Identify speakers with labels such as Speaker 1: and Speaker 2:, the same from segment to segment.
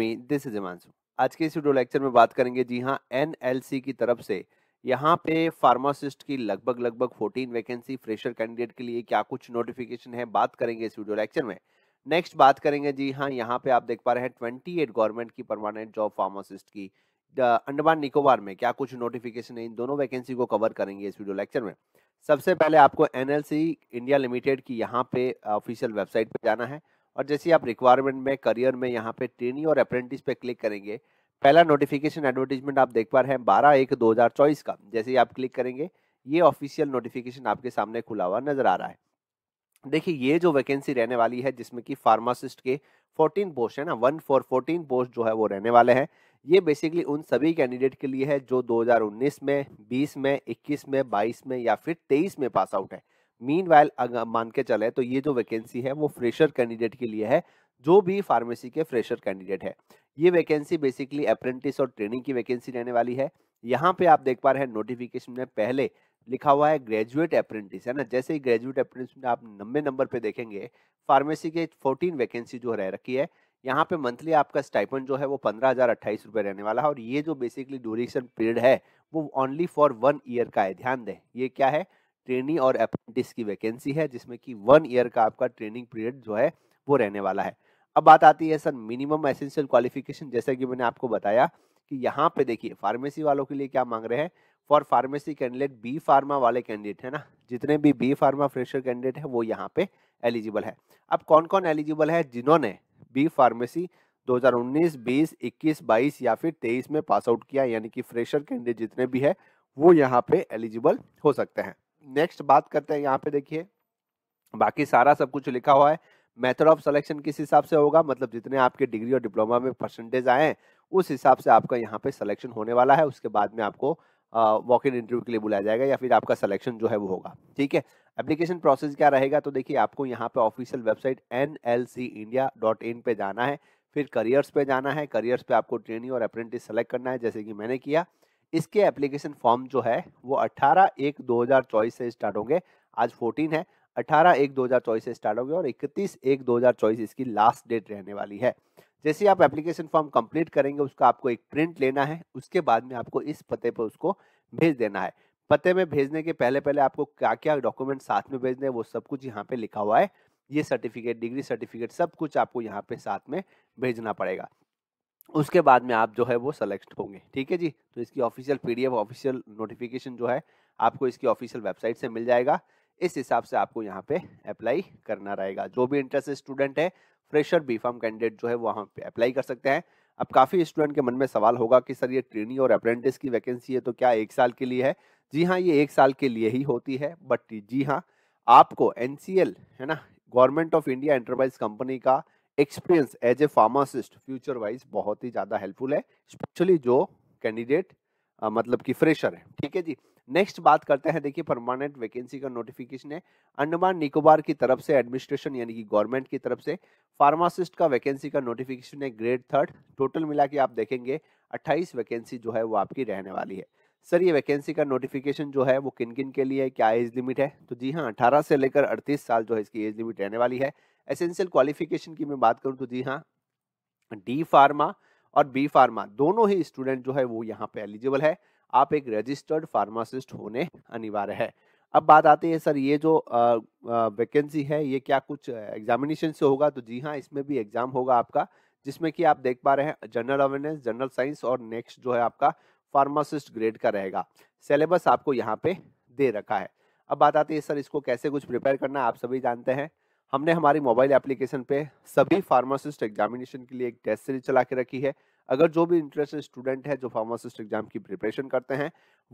Speaker 1: me this is Himanshu आज के इस वीडियो लेक्चर में बात करेंगे जी हाँ एनएलसी की तरफ से यहाँ पे फार्मासिस्ट की लगभग लगभग 14 वैकेंसी फ्रेशर कैंडिडेट के लिए क्या कुछ नोटिफिकेशन है बात करेंगे इस वीडियो लेक्चर में नेक्स्ट बात करेंगे जी हाँ यहाँ पे आप देख पा रहे हैं ट्वेंटी एट गवर्नमेंट की परमानेंट जॉब फार्मासिस्ट की अंडमान निकोबार में क्या कुछ नोटिफिकेशन है इन दोनों वैकेंसी को कवर करेंगे इस वीडियो लेक्चर में सबसे पहले आपको एनएलसी इंडिया लिमिटेड की यहाँ पे ऑफिशियल वेबसाइट पर जाना है और जैसे आप रिक्वायरमेंट में करियर में यहाँ पे ट्रेनिंग और अप्रेंटिस पे क्लिक करेंगे पहला नोटिफिकेशन एडवर्टीजमेंट आप देख पा रहे हैं बारह एक दो हज़ार चौबीस का जैसे ही आप क्लिक करेंगे ये ऑफिशियल नोटिफिकेशन आपके सामने खुला हुआ नजर आ रहा है देखिए ये जो वैकेंसी रहने वाली है जिसमें कि फार्मासिस्ट के 14 पोस्ट है ना वन फॉर फोर्टीन पोस्ट जो है वो रहने वाले हैं ये बेसिकली उन सभी कैंडिडेट के लिए है जो 2019 में 20 में 21 में 22 में या फिर 23 में पास आउट है मीन वाइल मान के चले तो ये जो वैकेंसी है वो फ्रेशर कैंडिडेट के लिए है जो भी फार्मेसी के फ्रेशर कैंडिडेट है ये वैकेंसी बेसिकली अप्रेंटिस और ट्रेनिंग की वैकेंसी रहने वाली है यहाँ पे आप देख पा रहे हैं नोटिफिकेशन में पहले लिखा हुआ है ग्रेजुएट अप्रेंटिस है ना जैसे ही ग्रेजुएट अप्रेंटिस में आप नब्बे नंबर पे देखेंगे फार्मेसी के 14 वैकेंसी जो रह रखी है यहाँ पे मंथली आपका स्टाइपन जो है वो पंद्रह हज़ार अट्ठाईस रुपये रहने वाला है और ये जो बेसिकली ड्यूरेशन पीरियड है वो ओनली फॉर वन ईयर का है ध्यान दें ये क्या है ट्रेनिंग और अप्रेंटिस की वैकेंसी है जिसमें कि वन ईयर का आपका ट्रेनिंग पीरियड जो है वो रहने वाला है अब बात आती है सर मिनिमम एसेंशियल क्वालिफिकेशन जैसा कि मैंने आपको बताया कि यहाँ पे देखिए फार्मेसी वालों के लिए क्या मांग रहे हैं for pharmacy candidate B pharma वाले कैंडिडेट है ना जितने भी बी फार्मा फ्रेशर कैंडिडेट है वो यहाँ पे एलिजिबल है अब कौन कौन एलिजिबल है जिन्होंने बी फार्मेसी 2019, 20, 21, 22 या फिर 23 में पास आउट किया यानी कि फ्रेशर कैंडिडेट जितने भी है वो यहाँ पे एलिजिबल हो सकते हैं नेक्स्ट बात करते हैं यहाँ पे देखिए बाकी सारा सब कुछ लिखा हुआ है मेथड ऑफ सिलेक्शन किस हिसाब से होगा मतलब जितने आपके डिग्री और डिप्लोमा में परसेंटेज आए उस हिसाब से आपका यहाँ पे सिलेक्शन होने वाला है उसके बाद में आपको वॉक इन इंटरव्यू के लिए बुलाया जाएगा या फिर आपका सिलेक्शन जो है वो होगा ठीक है एप्लीकेशन प्रोसेस क्या रहेगा तो देखिए आपको यहाँ पे official website N L C India dot in पे जाना है फिर करियर्स पे जाना है करियर्स पे आपको ट्रेनिंग और अप्रेंटिस सेलेक्ट करना है जैसे कि मैंने किया इसके एप्लीकेशन फॉर्म जो है वो 18 एक 2024 से स्टार्ट होंगे आज 14 है 18 एक 2024 से स्टार्ट होंगे और 31 एक 2024 इसकी लास्ट डेट रहने वाली है जैसे आप एप्लीकेशन फॉर्म कंप्लीट करेंगे उसका आपको एक प्रिंट लेना है उसके बाद में आपको इस पते पर उसको भेज देना है पते में भेजने के पहले पहले आपको क्या क्या डॉक्यूमेंट साथ में भेजने हैं वो सब कुछ यहाँ पे लिखा हुआ है ये सर्टिफिकेट डिग्री सर्टिफिकेट सब कुछ आपको यहाँ पे साथ में भेजना पड़ेगा उसके बाद में आप जो है वो सेलेक्ट होंगे ठीक है जी तो इसकी ऑफिशियल पी ऑफिशियल नोटिफिकेशन जो है आपको इसकी ऑफिशियल वेबसाइट से मिल जाएगा इस हिसाब से आपको यहाँ पे अप्लाई करना रहेगा जो भी इंटरेस्ट स्टूडेंट है फ्रेशर बी फार्म कैंडिडेट जो है वहाँ पे अप्लाई कर सकते हैं अब काफ़ी स्टूडेंट के मन में सवाल होगा कि सर ये ट्रेनिंग और अप्रेंटिस की वैकेंसी है तो क्या एक साल के लिए है जी हाँ ये एक साल के लिए ही होती है बट जी हाँ आपको एन है ना government of India enterprise company का experience as a pharmacist future wise बहुत ही ज़्यादा हेल्पफुल है स्पेशली जो कैंडिडेट मतलब कि फ्रेशर है ठीक है जी नेक्स्ट बात करते हैं देखिए परमानेंट वैकेंसी का नोटिफिकेशन है अंडमान निकोबार की तरफ से एडमिनिस्ट्रेशन यानी कि गवर्नमेंट की तरफ से फार्मासिस्ट का वैकेंसी का नोटिफिकेशन है ग्रेड थर्ड टोटल मिला के आप देखेंगे 28 वैकेंसी जो है वो आपकी रहने वाली है सर ये वैकेंसी का नोटिफिकेशन जो है वो किन किन के लिए है क्या एज लिमिट है तो जी हाँ अठारह से लेकर अड़तीस साल जो है इसकी एज लिमिट रहने वाली है एसेंशियल क्वालिफिकेशन की मैं बात करूँ तो जी हाँ डी फार्मा और बी फार्मा दोनों ही स्टूडेंट जो है वो यहाँ पे एलिजिबल है आप एक रजिस्टर्ड फार्मासिस्ट होने अनिवार्य है अब बात आती है सर ये जो वैकेंसी है ये क्या कुछ एग्जामिनेशन से होगा तो जी हाँ इसमें भी एग्जाम होगा आपका जिसमें कि आप देख पा रहे हैं जनरल अवेयरनेस जनरल साइंस और नेक्स्ट जो है आपका फार्मासिस्ट ग्रेड का रहेगा सिलेबस आपको यहाँ पे दे रखा है अब बात आती है सर इसको कैसे कुछ प्रिपेयर करना आप सभी जानते हैं हमने हमारी मोबाइल एप्लीकेशन पे सभी फार्मासिस्ट एग्जामिनेशन के लिए एक टेस्ट सीरीज चला के रखी है अगर जो भी इंटरेस्टेड स्टूडेंट है जो फार्मासिस्ट एग्जाम की प्रिपरेशन करते हैं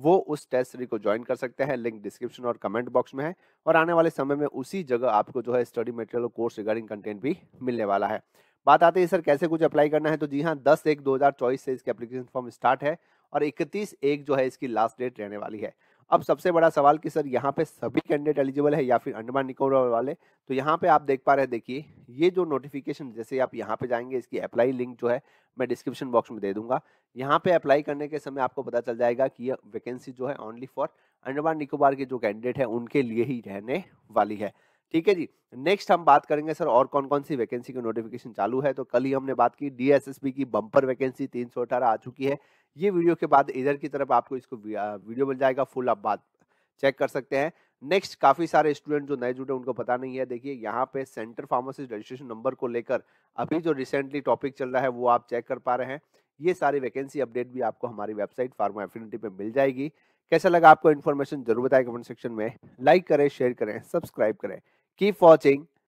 Speaker 1: वो उस टेस्ट सीरीज को ज्वाइन कर सकते हैं लिंक डिस्क्रिप्शन और कमेंट बॉक्स में है और आने वाले समय में उसी जगह आपको जो है स्टडी मटेरियल और कोर्स रिगार्डिंग कंटेंट भी मिलने वाला है बात आती है सर कैसे कुछ अप्लाई करना है तो जी हाँ दस एक दो से इसकी एप्लीकेशन फॉर्म स्टार्ट है और इकतीस एक जो है इसकी लास्ट डेट रहने वाली है अब सबसे बड़ा सवाल कि सर यहाँ पे सभी कैंडिडेट एलिजिबल है या फिर अंडमान निकोबार वाले तो यहाँ पे आप देख पा रहे हैं देखिए ये जो नोटिफिकेशन जैसे आप यहाँ पे जाएंगे इसकी अप्लाई लिंक जो है मैं डिस्क्रिप्शन बॉक्स में दे दूंगा यहाँ पे अप्लाई करने के समय आपको पता चल जाएगा कि ये वैकेंसी जो है ओनली फॉर अंडमान निकोबार के जो कैंडिडेट है उनके लिए ही रहने वाली है ठीक है जी नेक्स्ट हम बात करेंगे सर और कौन कौन सी वैकेंसी की नोटिफिकेशन चालू है तो कल ही हमने बात की डीएसएसबी की बम्पर वैकेंसी तीन आ चुकी है ये वीडियो के बाद इधर की तरफ आपको इसको वीडियो मिल जाएगा फुल आप बात चेक कर सकते हैं नेक्स्ट काफ़ी सारे स्टूडेंट जो नए जुड़े उनको पता नहीं है देखिए यहाँ पे सेंटर फार्मासिस्ट रजिस्ट्रेशन नंबर को लेकर अभी जो रिसेंटली टॉपिक चल रहा है वो आप चेक कर पा रहे हैं ये सारी वैकेंसी अपडेट भी आपको हमारी वेबसाइट फार्मा एफिनिटी पे मिल जाएगी कैसा लगा आपको इन्फॉर्मेशन जरूर बताएं कमेंट सेक्शन में लाइक करें शेयर करें सब्सक्राइब करें कीप वॉचिंग